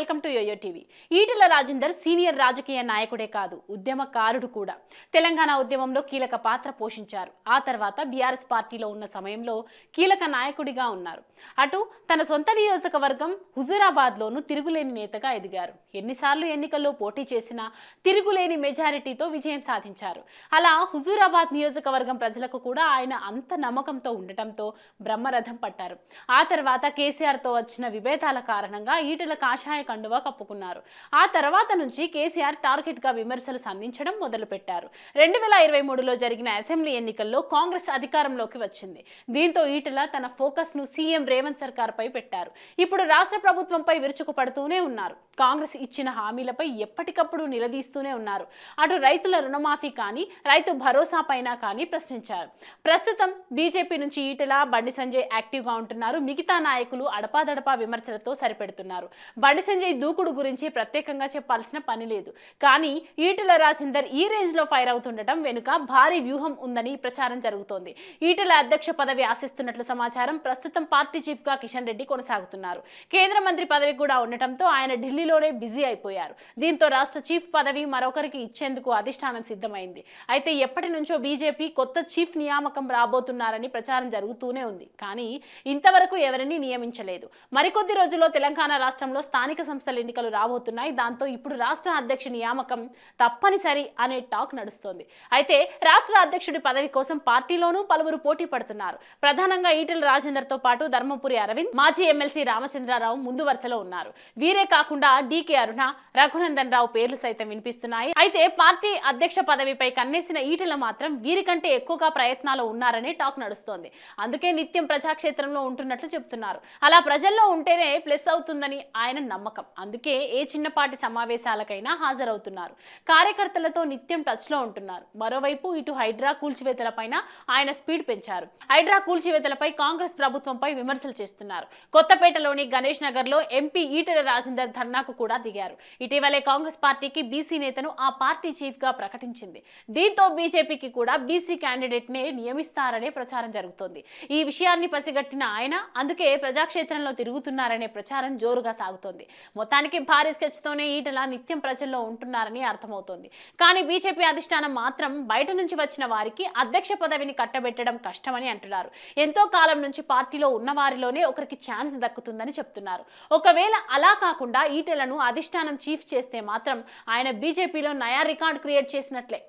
welcome to YoYo TV Etela Rajender senior రాజకీయ నాయకుడే కాదు ఉద్యమకారుడు కూడా తెలంగాణ ఉద్యమంలో కీలక పాత్ర పోషించారు ఆ తర్వాత బీఆర్ఎస్ పార్టీలో ఉన్న సమయంలో కీలక నాయకుడిగా ఉన్నారు అటు తన సొంత నియోజకవర్గం హుజూరాబాద్లోనూ తిరుగులేని నేతగా ఎదిగారు ఎన్నిసార్లు ఎన్నికల్లో పోటీ చేసినా తిరుగులేని మెజారిటీతో విజయం సాధించారు అలా హుజూరాబాద్ నియోజకవర్గం ప్రజలకు కూడా ఆయన అంత నమ్మకంతో ఉండటంతో బ్రహ్మరథం పట్టారు ఆ తర్వాత కేసీఆర్తో వచ్చిన విభేదాల కారణంగా ఈటల కాషాయ కండువా కప్పుకున్నారు ఆ తర్వాత నుంచి కేసీఆర్ టార్గెట్ గా విమర్శలు సంధించడం మొదలుపెట్టారు రెండు వేల ఇరవై మూడులో జరిగిన అసెంబ్లీ ఎన్నికల్లో కాంగ్రెస్ అధికారంలోకి వచ్చింది దీంతో ఈటల తన ఫోకస్ ను సీఎం రేవంత్ సర్కార్పై పెట్టారు ఇప్పుడు రాష్ట్ర ప్రభుత్వంపై విరుచుకు పడుతూనే ఉన్నారు కాంగ్రెస్ ఇచ్చిన హామీలపై ఎప్పటికప్పుడు నిలదీస్తూనే ఉన్నారు అటు రైతుల రుణమాఫీ కానీ రైతు భరోసా పైన కానీ ప్రశ్నించారు ప్రస్తుతం బీజేపీ నుంచి ఈటల బండి సంజయ్ యాక్టివ్గా ఉంటున్నారు మిగతా నాయకులు అడపాదడపా విమర్శలతో సరిపెడుతున్నారు బండి సంజయ్ మృత్యుంజయ్ దూకుడు గురించి ప్రత్యేకంగా చెప్పాల్సిన పని లేదు కానీ ఈటల రాజేందర్ ఈ లో ఫైర్ అవుతుండటం వెనుక భారీ వ్యూహం ఉందని ప్రచారం జరుగుతోంది ఈటల అధ్యక్ష పదవి ఆశిస్తున్నట్లు సమాచారం ప్రస్తుతం పార్టీ చీఫ్గా కిషన్ రెడ్డి కొనసాగుతున్నారు కేంద్ర మంత్రి పదవి కూడా ఉండటంతో ఆయన ఢిల్లీలోనే బిజీ అయిపోయారు దీంతో రాష్ట్ర చీఫ్ పదవి మరొకరికి ఇచ్చేందుకు అధిష్టానం సిద్ధమైంది అయితే ఎప్పటి నుంచో బీజేపీ కొత్త చీఫ్ నియామకం రాబోతున్నారని ప్రచారం జరుగుతూనే ఉంది కానీ ఇంతవరకు ఎవరిని నియమించలేదు మరికొద్ది రోజుల్లో తెలంగాణ రాష్ట్రంలో స్థానిక సంస్థల ఎన్నికలు రాబోతున్నాయి దాంతో ఇప్పుడు రాష్ట్ర అధ్యక్ష నియామకం తప్పనిసరి అనే టాక్ నడుస్తోంది అయితే రాష్ట్ర అధ్యక్షుడి పదవి కోసం పార్టీలోనూ పలువురు పోటీ పడుతున్నారు ప్రధానంగా ఈటెల రాజేందర్తో పాటు ధర్మపురి అరవింద్ మాజీ ఎమ్మెల్సీ రామచంద్రారావు ముందు వరుసలో ఉన్నారు వీరే కాకుండా డికే అరుణ రఘునందన్ రావు పేర్లు సైతం వినిపిస్తున్నాయి అయితే పార్టీ అధ్యక్ష పదవిపై కన్నేసిన ఈటెల మాత్రం వీరికంటే ఎక్కువగా ప్రయత్నాలు ఉన్నారనే టాక్ నడుస్తోంది అందుకే నిత్యం ప్రజాక్షేత్రంలో ఉంటున్నట్లు చెబుతున్నారు అలా ప్రజల్లో ఉంటేనే ప్లస్ అవుతుందని ఆయన నమ్మకం నమ్మకం అందుకే ఏ చిన్నపాటి సమావేశాలకైనా హాజరవుతున్నారు కార్యకర్తలతో నిత్యం టచ్లో ఉంటున్నారు మరోవైపు ఇటు హైడ్రా కూల్చివేతలపైన ఆయన స్పీడ్ పెంచారు హైడ్రా కూల్చివేతలపై కాంగ్రెస్ ప్రభుత్వంపై విమర్శలు చేస్తున్నారు కొత్తపేటలోని గణేష్ నగర్లో ఎంపీ ఈటెల రాజేందర్ ధర్నాకు కూడా దిగారు ఇటీవలే కాంగ్రెస్ పార్టీకి బీసీ నేతను ఆ పార్టీ చీఫ్గా ప్రకటించింది దీంతో బీజేపీకి కూడా బీసీ క్యాండిడేట్ నే నియమిస్తారనే ప్రచారం జరుగుతోంది ఈ విషయాన్ని పసిగట్టిన ఆయన అందుకే ప్రజాక్షేత్రంలో తిరుగుతున్నారనే ప్రచారం జోరుగా సాగుతోంది మొత్తానికి భారీ స్కెచ్ తోనే ఈటల నిత్యం ప్రజల్లో ఉంటున్నారని అర్థమవుతోంది కానీ బీజేపీ అధిష్టానం మాత్రం బయట నుంచి వచ్చిన వారికి అధ్యక్ష పదవిని కట్టబెట్టడం కష్టమని అంటున్నారు ఎంతో కాలం నుంచి పార్టీలో ఉన్న వారిలోనే ఒకరికి ఛాన్స్ దక్కుతుందని చెప్తున్నారు ఒకవేళ అలా కాకుండా ఈటలను అధిష్టానం చీఫ్ చేస్తే మాత్రం ఆయన బీజేపీలో నయా రికార్డ్ క్రియేట్ చేసినట్లే